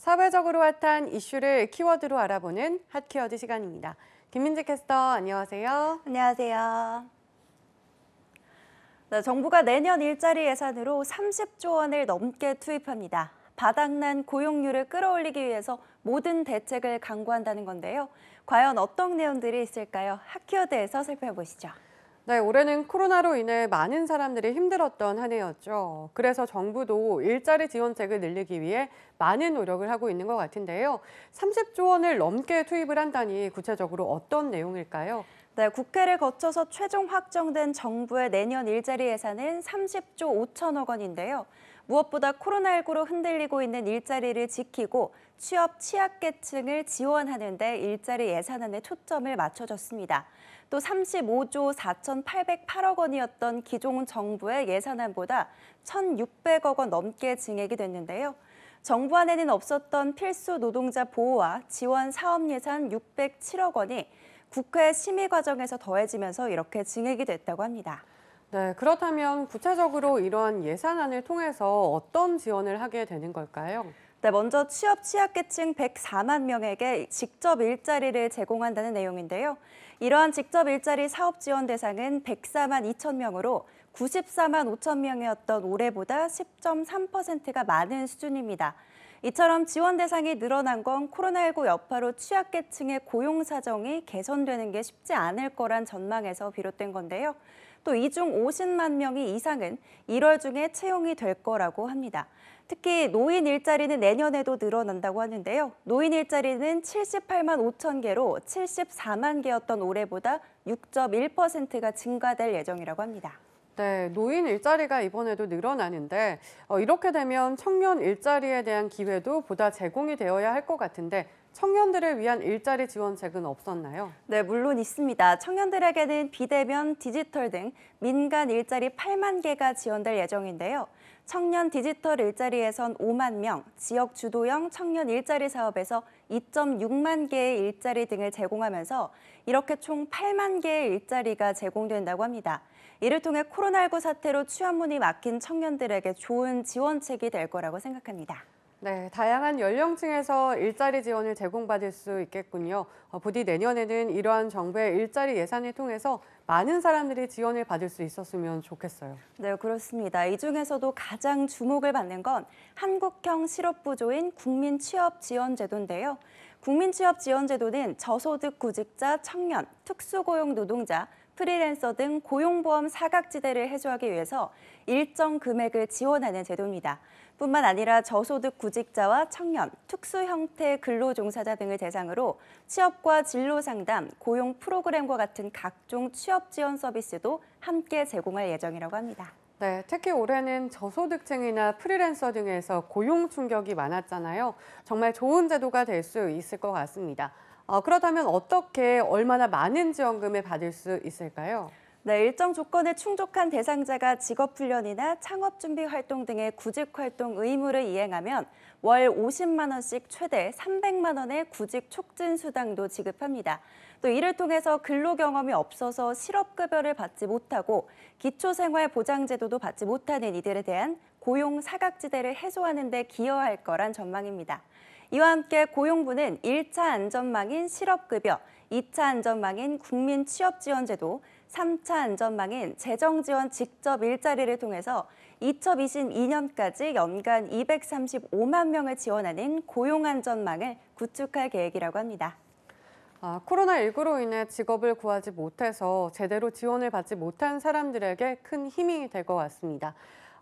사회적으로 핫한 이슈를 키워드로 알아보는 핫 키워드 시간입니다. 김민재 캐스터 안녕하세요. 안녕하세요. 네, 정부가 내년 일자리 예산으로 30조 원을 넘게 투입합니다. 바닥난 고용률을 끌어올리기 위해서 모든 대책을 강구한다는 건데요. 과연 어떤 내용들이 있을까요? 핫키워드에서 살펴보시죠. 네, 올해는 코로나로 인해 많은 사람들이 힘들었던 한 해였죠. 그래서 정부도 일자리 지원책을 늘리기 위해 많은 노력을 하고 있는 것 같은데요. 30조 원을 넘게 투입을 한다니 구체적으로 어떤 내용일까요? 네, 국회를 거쳐서 최종 확정된 정부의 내년 일자리 예산은 30조 5천억 원인데요. 무엇보다 코로나19로 흔들리고 있는 일자리를 지키고 취업 취약계층을 지원하는 데 일자리 예산안에 초점을 맞춰졌습니다. 또 35조 4,808억 원이었던 기존 정부의 예산안보다 1,600억 원 넘게 증액이 됐는데요. 정부 안에는 없었던 필수 노동자 보호와 지원 사업 예산 607억 원이 국회 심의 과정에서 더해지면서 이렇게 증액이 됐다고 합니다. 네, 그렇다면 구체적으로 이러한 예산안을 통해서 어떤 지원을 하게 되는 걸까요? 네, 먼저 취업 취약계층 104만 명에게 직접 일자리를 제공한다는 내용인데요. 이러한 직접 일자리 사업 지원 대상은 104만 2천 명으로 94만 5천 명이었던 올해보다 10.3%가 많은 수준입니다. 이처럼 지원 대상이 늘어난 건 코로나19 여파로 취약계층의 고용 사정이 개선되는 게 쉽지 않을 거란 전망에서 비롯된 건데요. 또 이 중 50만 명이 이상은 1월 중에 채용이 될 거라고 합니다. 특히 노인 일자리는 내년에도 늘어난다고 하는데요. 노인 일자리는 78만 5천 개로 74만 개였던 올해보다 6.1%가 증가될 예정이라고 합니다. 네, 노인 일자리가 이번에도 늘어나는데 어, 이렇게 되면 청년 일자리에 대한 기회도 보다 제공이 되어야 할 것 같은데 청년들을 위한 일자리 지원책은 없었나요? 네, 물론 있습니다. 청년들에게는 비대면, 디지털 등 민간 일자리 8만 개가 지원될 예정인데요. 청년 디지털 일자리에선 5만 명, 지역 주도형 청년 일자리 사업에서 2.6만 개의 일자리 등을 제공하면서 이렇게 총 8만 개의 일자리가 제공된다고 합니다. 이를 통해 코로나19 사태로 취업문이 막힌 청년들에게 좋은 지원책이 될 거라고 생각합니다. 네, 다양한 연령층에서 일자리 지원을 제공받을 수 있겠군요. 어, 부디 내년에는 이러한 정부의 일자리 예산을 통해서 많은 사람들이 지원을 받을 수 있었으면 좋겠어요. 네, 그렇습니다. 이 중에서도 가장 주목을 받는 건 한국형 실업부조인 국민취업지원제도인데요. 국민취업지원제도는 저소득 구직자, 청년, 특수고용 노동자, 프리랜서 등 고용보험 사각지대를 해소하기 위해서 일정 금액을 지원하는 제도입니다. 뿐만 아니라 저소득 구직자와 청년, 특수 형태 근로종사자 등을 대상으로 취업과 진로 상담, 고용 프로그램과 같은 각종 취업 지원 서비스도 함께 제공할 예정이라고 합니다. 네, 특히 올해는 저소득층이나 프리랜서 등에서 고용 충격이 많았잖아요. 정말 좋은 제도가 될 수 있을 것 같습니다. 어, 그렇다면 어떻게 얼마나 많은 지원금을 받을 수 있을까요? 네, 일정 조건에 충족한 대상자가 직업훈련이나 창업준비 활동 등의 구직활동 의무를 이행하면 월 50만 원씩 최대 300만 원의 구직 촉진 수당도 지급합니다. 또 이를 통해서 근로 경험이 없어서 실업급여를 받지 못하고 기초생활보장제도도 받지 못하는 이들에 대한 고용 사각지대를 해소하는 데 기여할 거란 전망입니다. 이와 함께 고용부는 1차 안전망인 실업급여, 2차 안전망인 국민취업지원제도, 3차 안전망인 재정지원 직접 일자리를 통해서 2022년까지 연간 235만 명을 지원하는 고용안전망을 구축할 계획이라고 합니다. 아, 코로나19로 인해 직업을 구하지 못해서 제대로 지원을 받지 못한 사람들에게 큰 힘이 될 것 같습니다.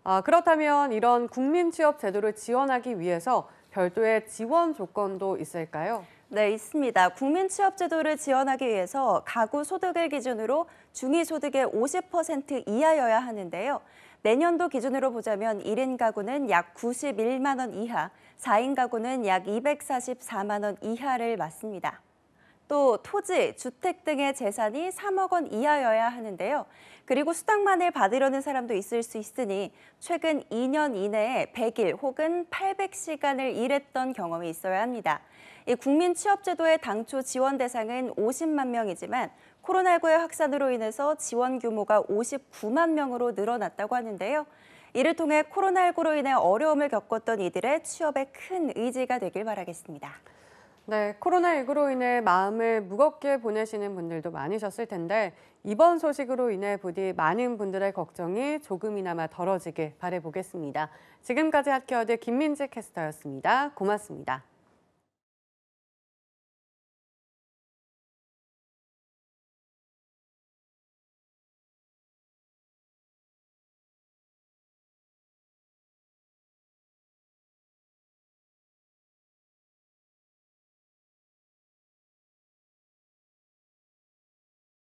아, 그렇다면 이런 국민취업 제도를 지원하기 위해서 별도의 지원 조건도 있을까요? 네, 있습니다. 국민 취업 제도를 지원하기 위해서 가구 소득을 기준으로 중위 소득의 50% 이하여야 하는데요. 내년도 기준으로 보자면 1인 가구는 약 91만 원 이하, 4인 가구는 약 244만 원 이하를 맞습니다. 또 토지, 주택 등의 재산이 3억 원 이하여야 하는데요. 그리고 수당만을 받으려는 사람도 있을 수 있으니 최근 2년 이내에 100일 혹은 800시간을 일했던 경험이 있어야 합니다. 이 국민 취업 제도의 당초 지원 대상은 50만 명이지만 코로나19의 확산으로 인해서 지원 규모가 59만 명으로 늘어났다고 하는데요. 이를 통해 코로나19로 인해 어려움을 겪었던 이들의 취업에 큰 의지가 되길 바라겠습니다. 네, 코로나19로 인해 마음을 무겁게 보내시는 분들도 많으셨을 텐데 이번 소식으로 인해 부디 많은 분들의 걱정이 조금이나마 덜어지길 바래보겠습니다. 지금까지 핫케어드 김민지 캐스터였습니다. 고맙습니다.